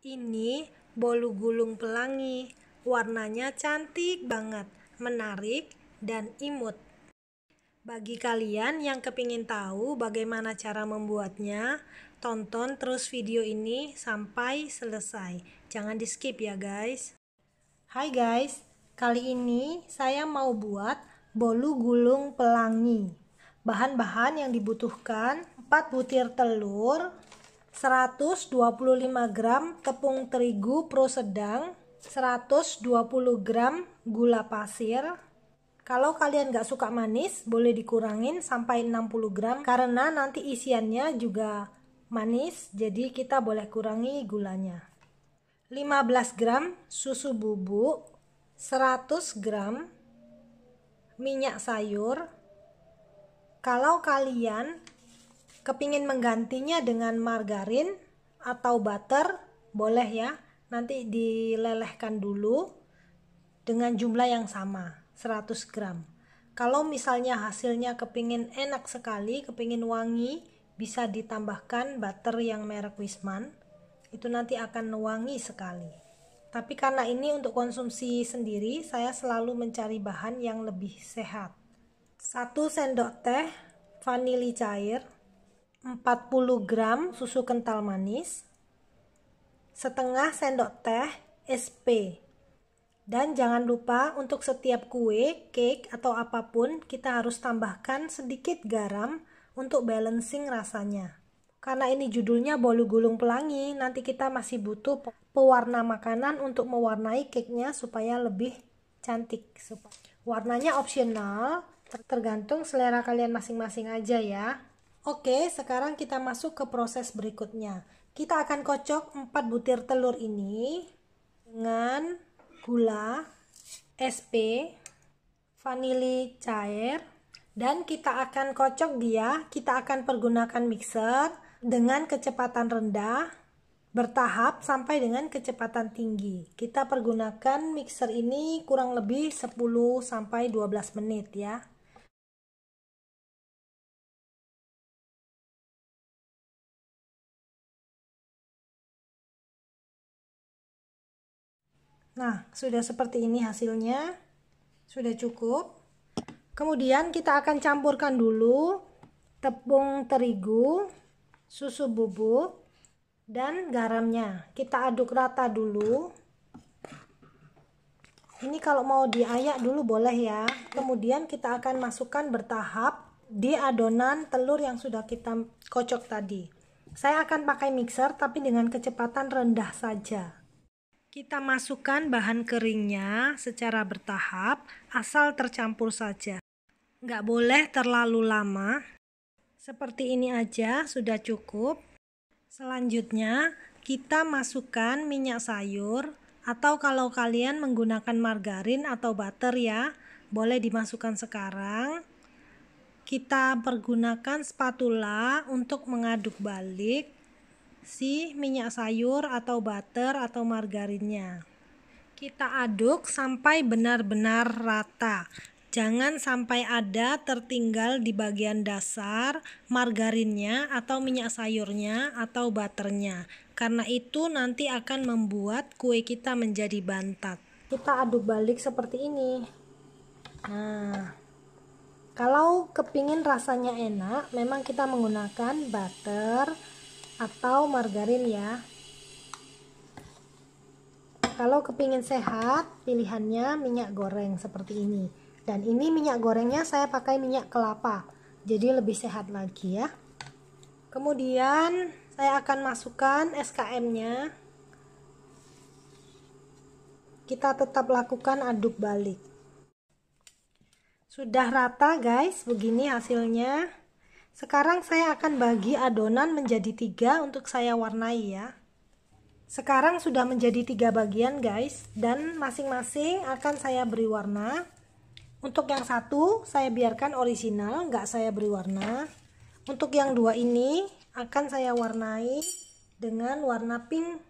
Ini bolu gulung pelangi. Warnanya cantik banget, menarik, dan imut. Bagi kalian yang kepingin tahu bagaimana cara membuatnya, tonton terus video ini sampai selesai. Jangan di skip ya guys. Hai guys, kali ini saya mau buat bolu gulung pelangi. Bahan-bahan yang dibutuhkan 4 butir telur, 125 gram tepung terigu pro sedang, 120 gram gula pasir. Kalau kalian nggak suka manis, boleh dikurangin sampai 60 gram karena nanti isiannya juga manis, jadi kita boleh kurangi gulanya. 15 gram susu bubuk, 100 gram minyak sayur. Kalau kalian Kepingin menggantinya dengan margarin atau butter, boleh ya. Nanti dilelehkan dulu dengan jumlah yang sama, 100 gram. Kalau misalnya hasilnya kepingin enak sekali, kepingin wangi, bisa ditambahkan butter yang merek Wisman. Itu nanti akan wangi sekali. Tapi karena ini untuk konsumsi sendiri, saya selalu mencari bahan yang lebih sehat. 1 sendok teh vanili cair, 40 gram susu kental manis, setengah sendok teh SP. Dan jangan lupa untuk setiap kue, cake, atau apapun kita harus tambahkan sedikit garam untuk balancing rasanya. Karena ini judulnya bolu gulung pelangi, nanti kita masih butuh pewarna makanan untuk mewarnai cake-nya supaya lebih cantik. Warnanya opsional, tergantung selera kalian masing-masing aja ya. Oke, sekarang kita masuk ke proses berikutnya. Kita akan kocok 4 butir telur ini dengan gula, SP, vanili cair, dan kita akan kocok dia. Kita akan pergunakan mixer dengan kecepatan rendah, bertahap sampai dengan kecepatan tinggi. Kita pergunakan mixer ini kurang lebih 10 sampai 12 menit ya. Nah, sudah seperti ini hasilnya. Sudah cukup. Kemudian kita akan campurkan dulu tepung terigu, susu bubuk, dan garamnya. Kita aduk rata dulu. Ini kalau mau diayak dulu boleh ya. Kemudian kita akan masukkan bertahap di adonan telur yang sudah kita kocok tadi. Saya akan pakai mixer tapi dengan kecepatan rendah saja. Kita masukkan bahan keringnya secara bertahap, asal tercampur saja. Nggak boleh terlalu lama. Seperti ini aja, sudah cukup. Selanjutnya, kita masukkan minyak sayur, atau kalau kalian menggunakan margarin atau butter ya, boleh dimasukkan sekarang. Kita pergunakan spatula untuk mengaduk balik si minyak sayur atau butter atau margarinnya. Kita aduk sampai benar-benar rata. Jangan sampai ada tertinggal di bagian dasar margarinnya atau minyak sayurnya atau butternya. Karena itu nanti akan membuat kue kita menjadi bantat. Kita aduk balik seperti ini. Nah, kalau kepingin rasanya enak, memang kita menggunakan butter, atau margarin ya kalau kepingin sehat pilihannya minyak goreng seperti ini dan ini minyak gorengnya saya pakai minyak kelapa jadi lebih sehat lagi ya kemudian saya akan masukkan SKM nya kita tetap lakukan aduk balik sudah rata guys begini hasilnya sekarang saya akan bagi adonan menjadi tiga untuk saya warnai ya. Sekarang sudah menjadi tiga bagian guys dan masing-masing akan saya beri warna. Untuk yang satu saya biarkan original, nggak saya beri warna. Untuk yang dua ini akan saya warnai dengan warna pink.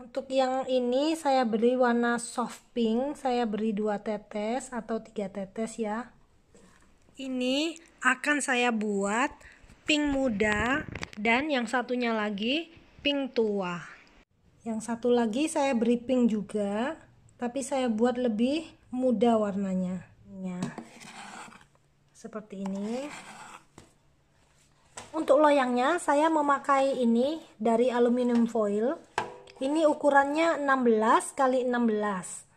Untuk yang ini saya beri warna soft pink, saya beri dua tetes atau tiga tetes ya. Ini akan saya buat pink muda dan yang satunya lagi pink tua. Yang satu lagi saya beri pink juga, tapi saya buat lebih muda warnanya. Ya. Seperti ini. Untuk loyangnya saya memakai ini dari aluminium foil. Ini ukurannya 16 kali 16.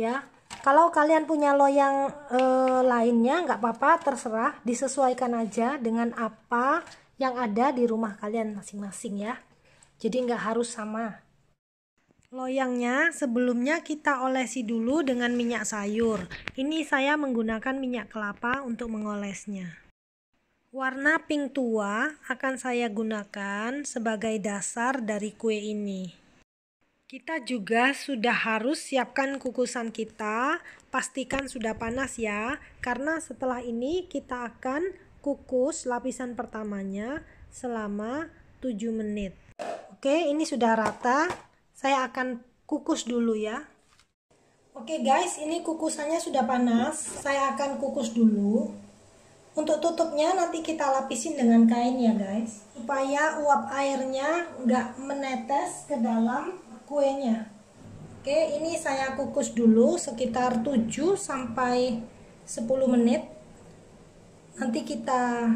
Ya, kalau kalian punya loyang e, eh, lainnya nggak apa-apa terserah disesuaikan aja dengan apa yang ada di rumah kalian masing-masing ya jadi nggak harus sama loyangnya sebelumnya kita olesi dulu dengan minyak sayur ini saya menggunakan minyak kelapa untuk mengolesnya warna pink tua akan saya gunakan sebagai dasar dari kue ini kita juga sudah harus siapkan kukusan kita, pastikan sudah panas ya, karena setelah ini kita akan kukus lapisan pertamanya selama 7 menit. Oke, ini sudah rata. Saya akan kukus dulu ya. Oke guys, ini kukusannya sudah panas. Saya akan kukus dulu. Untuk tutupnya nanti kita lapisin dengan kain ya guys. Supaya uap airnya nggak menetes ke dalam kuenya oke ini saya kukus dulu sekitar 7 sampai 10 menit nanti kita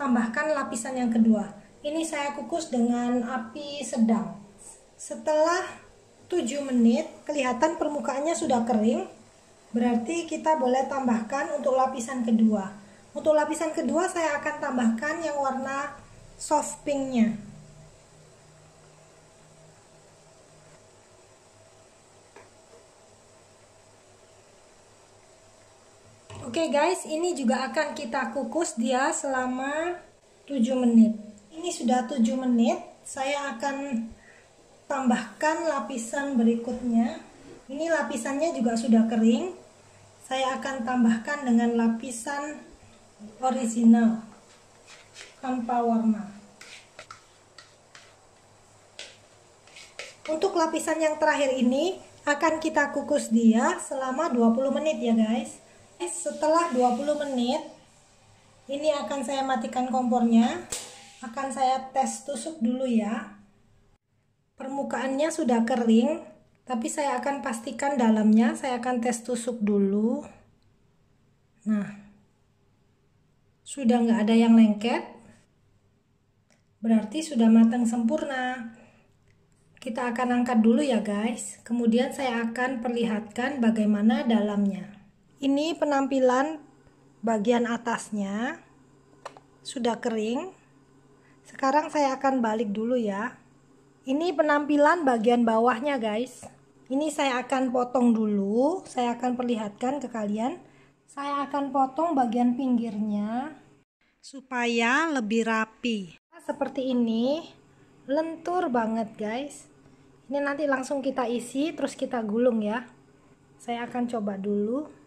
tambahkan lapisan yang kedua ini saya kukus dengan api sedang setelah 7 menit kelihatan permukaannya sudah kering berarti kita boleh tambahkan untuk lapisan kedua untuk lapisan kedua saya akan tambahkan yang warna soft pinknya Oke okay guys, ini juga akan kita kukus dia selama 7 menit. Ini sudah 7 menit, saya akan tambahkan lapisan berikutnya. Ini lapisannya juga sudah kering. Saya akan tambahkan dengan lapisan original tanpa warna. Untuk lapisan yang terakhir ini akan kita kukus dia selama 20 menit ya guys setelah 20 menit ini akan saya matikan kompornya akan saya tes tusuk dulu ya permukaannya sudah kering tapi saya akan pastikan dalamnya saya akan tes tusuk dulu nah sudah nggak ada yang lengket berarti sudah matang sempurna kita akan angkat dulu ya guys kemudian saya akan perlihatkan bagaimana dalamnya ini penampilan bagian atasnya sudah kering. Sekarang saya akan balik dulu ya. Ini penampilan bagian bawahnya guys. Ini saya akan potong dulu, saya akan perlihatkan ke kalian. Saya akan potong bagian pinggirnya supaya lebih rapi. Seperti ini, lentur banget guys. Ini nanti langsung kita isi terus kita gulung ya. Saya akan coba dulu.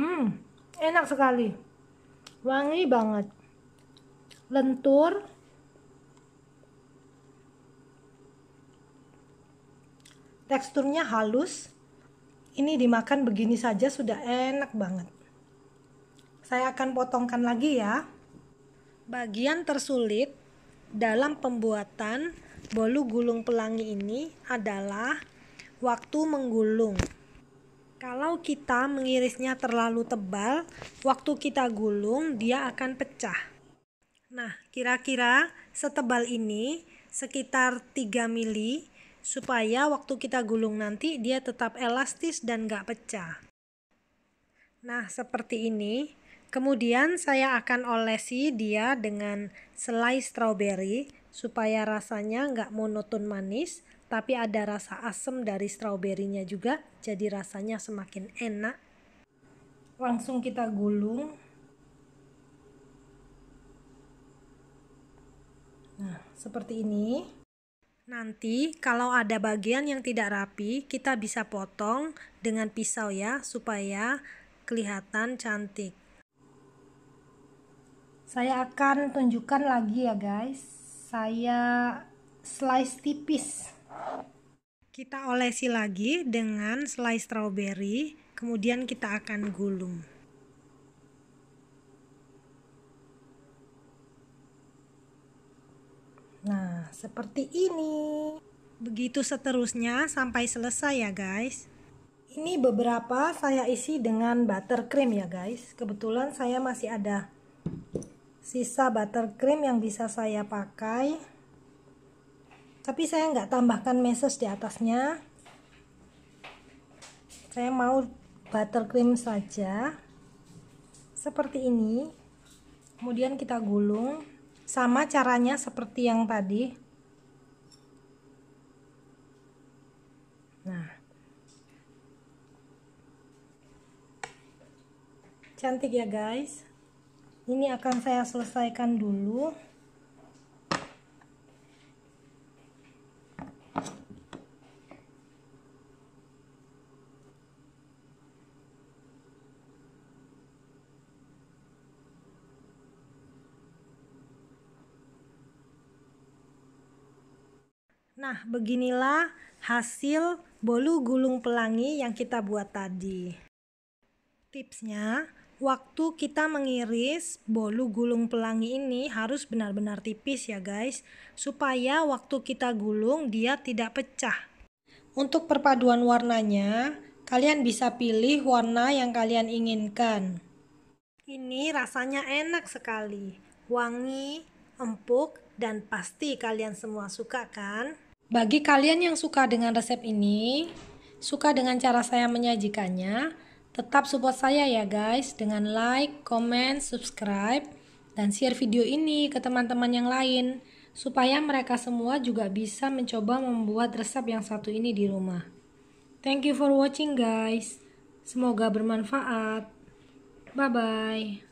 Hmm, enak sekali. Wangi banget. Lentur. Teksturnya halus. Ini dimakan begini saja sudah enak banget. Saya akan potongkan lagi ya. Bagian tersulit dalam pembuatan bolu gulung pelangi ini adalah waktu menggulung. Kalau kita mengirisnya terlalu tebal, waktu kita gulung dia akan pecah. Nah, kira-kira setebal ini sekitar 3 mili supaya waktu kita gulung nanti dia tetap elastis dan gak pecah. Nah, seperti ini. Kemudian saya akan olesi dia dengan selai strawberry supaya rasanya nggak monoton manis tapi ada rasa asem dari stroberinya juga, jadi rasanya semakin enak. Langsung kita gulung. Nah, seperti ini. Nanti kalau ada bagian yang tidak rapi, kita bisa potong dengan pisau ya, supaya kelihatan cantik. Saya akan tunjukkan lagi ya guys. Saya slice tipis. Kita olesi lagi dengan slice strawberry, kemudian kita akan gulung. Nah, seperti ini. Begitu seterusnya sampai selesai ya guys. Ini beberapa saya isi dengan buttercream ya guys. Kebetulan saya masih ada sisa buttercream yang bisa saya pakai tapi saya nggak tambahkan meses di atasnya saya mau buttercream saja seperti ini kemudian kita gulung sama caranya seperti yang tadi nah cantik ya guys ini akan saya selesaikan dulu Nah, beginilah hasil bolu gulung pelangi yang kita buat tadi. Tipsnya, waktu kita mengiris bolu gulung pelangi ini harus benar-benar tipis ya guys, supaya waktu kita gulung dia tidak pecah. Untuk perpaduan warnanya, kalian bisa pilih warna yang kalian inginkan. Ini rasanya enak sekali, wangi, empuk, dan pasti kalian semua suka kan? Bagi kalian yang suka dengan resep ini, suka dengan cara saya menyajikannya, tetap support saya ya guys dengan like, comment, subscribe, dan share video ini ke teman-teman yang lain supaya mereka semua juga bisa mencoba membuat resep yang satu ini di rumah. Thank you for watching guys. Semoga bermanfaat. Bye bye.